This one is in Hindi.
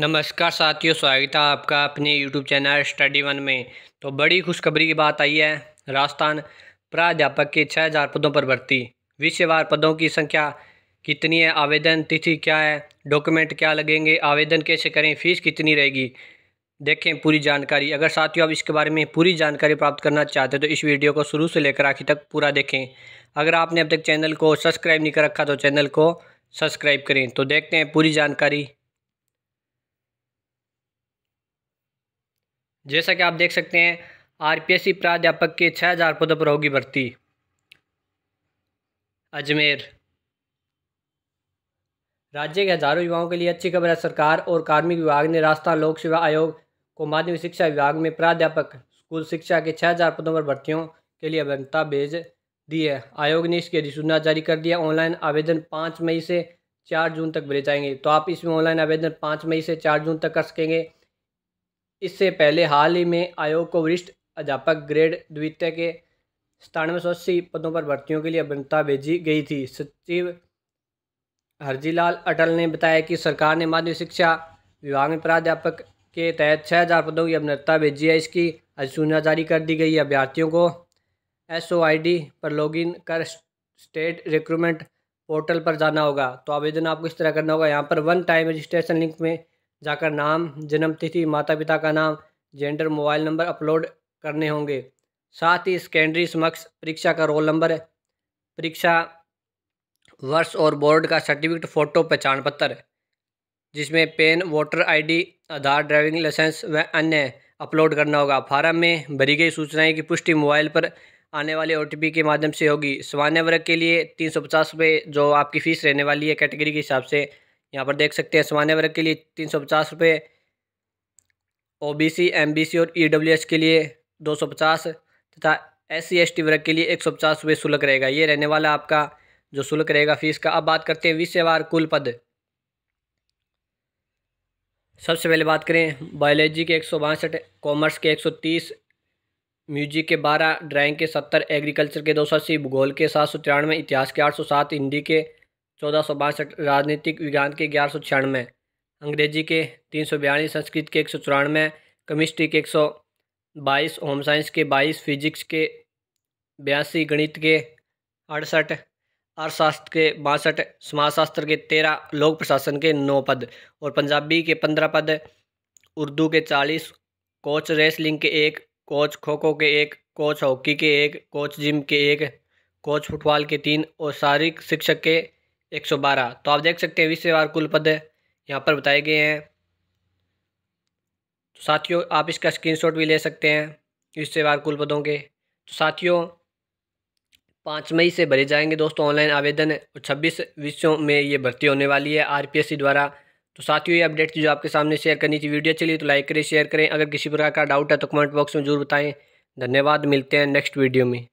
नमस्कार साथियों स्वागत है आपका अपने यूट्यूब चैनल स्टडी वन में तो बड़ी खुशखबरी की बात आई है राजस्थान प्राध्यापक के छः हज़ार पदों पर भर्ती विषयवार पदों की संख्या कितनी है आवेदन तिथि क्या है डॉक्यूमेंट क्या लगेंगे आवेदन कैसे करें फीस कितनी रहेगी देखें पूरी जानकारी अगर साथियों आप इसके बारे में पूरी जानकारी प्राप्त करना चाहते हैं तो इस वीडियो को शुरू से लेकर आखिर तक पूरा देखें अगर आपने अब तक चैनल को सब्सक्राइब नहीं कर रखा तो चैनल को सब्सक्राइब करें तो देखते हैं पूरी जानकारी जैसा कि आप देख सकते हैं आरपीएससी प्राध्यापक के छः हज़ार पदों पर होगी भर्ती अजमेर राज्य के हजारों युवाओं के लिए अच्छी खबर है सरकार और कार्मिक विभाग ने राजस्थान लोक सेवा आयोग को माध्यमिक शिक्षा विभाग में प्राध्यापक स्कूल शिक्षा के छः हज़ार पदों पर भर्तियों के लिए अभिन्नता भेज दी है आयोग ने इसकी अधिसूचना जारी कर दिया ऑनलाइन आवेदन पाँच मई से चार जून तक भरे जाएंगे तो आप इसमें ऑनलाइन आवेदन पाँच मई से चार जून तक कर सकेंगे इससे पहले हाल ही में आयोग को वरिष्ठ अध्यापक ग्रेड द्वितीय के सतानवे सौ अस्सी पदों पर भर्तियों के लिए अभिन्नता भेजी गई थी सचिव हरजीलाल अटल ने बताया कि सरकार ने माध्यमिक शिक्षा विभाग में प्राध्यापक के तहत छः हज़ार पदों की अभिनता भेजी है इसकी अधिसूचना जारी कर दी गई है अभ्यर्थियों को एस ओ आई डी पर लॉगिन कर स्टेट रिक्रूटमेंट पोर्टल पर जाना होगा तो आवेदन आपको इस तरह करना होगा यहाँ पर वन टाइम रजिस्ट्रेशन लिंक में जाकर नाम जन्म तिथि माता पिता का नाम जेंडर मोबाइल नंबर अपलोड करने होंगे साथ ही सेकेंडरी समक्ष परीक्षा का रोल नंबर परीक्षा वर्ष और बोर्ड का सर्टिफिकेट फ़ोटो पहचान पत्र जिसमें PAN voter ID, Aadhaar driving licence व अन्य अपलोड करना होगा फार्म में भरी गई सूचनाएं की पुष्टि मोबाइल पर आने वाले ओ के माध्यम से होगी सामान्य वर्ग के लिए तीन सौ पचास रुपये जो आपकी फ़ीस रहने वाली है कैटेगरी के हिसाब से यहाँ पर देख सकते हैं सामान्य वर्ग के लिए तीन सौ पचास रुपये O B C M B C और ई डब्ल्यू एच के लिए दो सौ पचास तथा एस सी एस टी वर्ग के लिए एक सौ पचास रुपये शुल्क रहेगा ये रहने वाला आपका जो शुल्क रहेगा फीस का अब बात करते हैं विषयवार कुल पद सबसे पहले बात करें बायोलॉजी के एक सौ बासठ कॉमर्स के एक सौ तीस म्यूजिक के बारह ड्राइंग के सत्तर एग्रीकल्चर के दो सौ अस्सी भूगोल के सात सौ तिरानवे इतिहास के आठ सौ सात हिंदी के चौदह सौ बासठ राजनीतिक विज्ञान के ग्यारह सौ छियानवे अंग्रेजी के तीन सौ बयालीस संस्कृत के एक सौ चौरानवे केमिस्ट्री के एक सौ बाईस होम साइंस के बाईस फिजिक्स के बयासी गणित के अड़सठ अर्थशास्त्र के बासठ समाजशास्त्र के तेरह लोक प्रशासन के नौ पद और पंजाबी के पंद्रह पद उर्दू के चालीस कोच रेसलिंग के एक कोच खो खो के एक कोच हॉकी के एक कोच जिम के एक कोच फुटबॉल के तीन और शारीरिक शिक्षक के एक सौ बारह तो आप देख सकते हैं विषयवार कुल पद यहाँ पर बताए गए हैं तो साथियों आप इसका स्क्रीनशॉट भी ले सकते हैं विषयवार कुल पदों के तो साथियों पाँच मई से भरे जाएंगे दोस्तों ऑनलाइन आवेदन और छब्बीस विषयों में ये भर्ती होने वाली है आर द्वारा तो साथियों ये अपडेट जो आपके सामने शेयर करनी थी वीडियो चली तो लाइक करें शेयर करें अगर किसी प्रकार का डाउट है तो कमेंट बॉक्स में जरूर बताएं धन्यवाद मिलते हैं नेक्स्ट वीडियो में